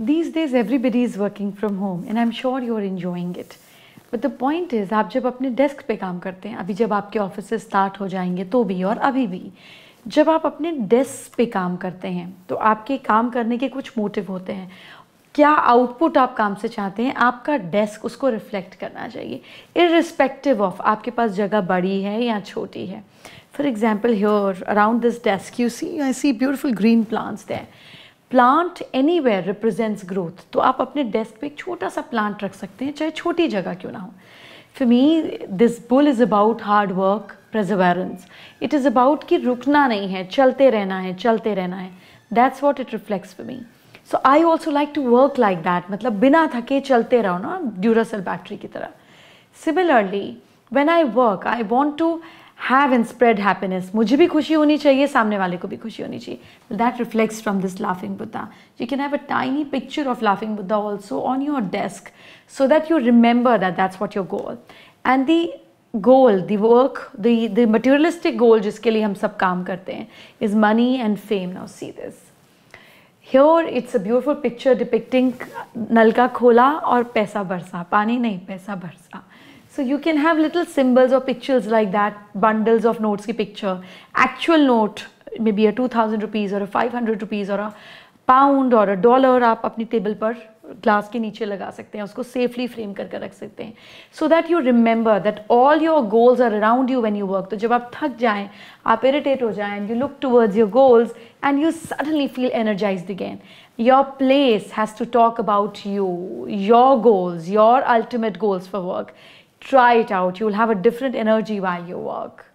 Everybody is working from home and I am sure you are enjoying it but the point is आप जब अपने desk पे काम करते हैं अभी जब आपके ऑफिस स्टार्ट हो जाएंगे तो भी और अभी भी जब आप अपने डेस्क पे काम करते हैं तो आपके काम करने के कुछ मोटिव होते हैं क्या आउटपुट आप काम से चाहते हैं आपका डेस्क उसको रिफ्लेक्ट करना चाहिए इरिस्पेक्टिव ऑफ आपके पास जगह बड़ी है या छोटी है for example here around this desk you see I see beautiful green plants then plant anywhere represents growth तो आप अपने डेस्क पे एक छोटा सा प्लांट रख सकते हैं चाहे छोटी जगह क्यों ना हो for me this bull is about hard work perseverance it is about कि रुकना नहीं है चलते रहना है चलते रहना है that's what it reflects for me so I also like to work like that मतलब बिना थके चलते रहो ना ड्यूरासल बैटरी की तरह similarly when I work I want to have and spread happiness मुझे भी खुशी होनी चाहिए सामने वाले को भी खुशी होनी चाहिए that reflects from this laughing Buddha you can have a tiny picture of laughing Buddha also on your desk so that you remember that that's what your goal and the goal the work the materialistic goal जिसके लिए हम सब काम करते हैं is money and fame now see this here it's a beautiful picture depicting नलका खोला और पैसा बरसा पानी नहीं पैसा बरसा So you can have little symbols or pictures like that, bundles of notes picture, actual note, maybe a 2000 rupees or a 500 rupees or a pound or a dollar aap apni table par glass ke niche laga sakte hain, usko safely frame karke rakh sakte hain. So that you remember that all your goals are around you when you work. So jab aap thak jaye, aap irritate ho and you look towards your goals and you suddenly feel energized again. Your place has to talk about you, your goals, your ultimate goals for work try it out. You'll have a different energy while you work.